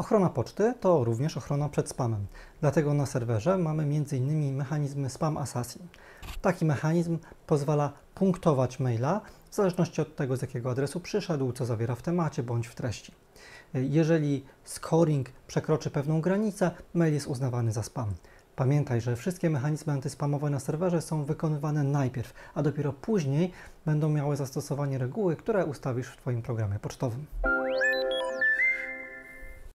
Ochrona poczty to również ochrona przed spamem. Dlatego na serwerze mamy m.in. mechanizm Spam Assassin. Taki mechanizm pozwala punktować maila w zależności od tego, z jakiego adresu przyszedł, co zawiera w temacie bądź w treści. Jeżeli scoring przekroczy pewną granicę, mail jest uznawany za spam. Pamiętaj, że wszystkie mechanizmy antyspamowe na serwerze są wykonywane najpierw, a dopiero później będą miały zastosowanie reguły, które ustawisz w Twoim programie pocztowym.